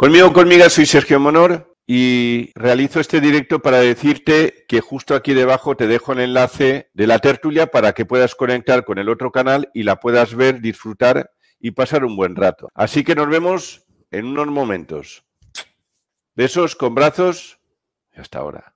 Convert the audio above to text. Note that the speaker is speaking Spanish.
Conmigo, conmigo, soy Sergio Monor y realizo este directo para decirte que justo aquí debajo te dejo el enlace de la tertulia para que puedas conectar con el otro canal y la puedas ver, disfrutar y pasar un buen rato. Así que nos vemos en unos momentos. Besos con brazos y hasta ahora.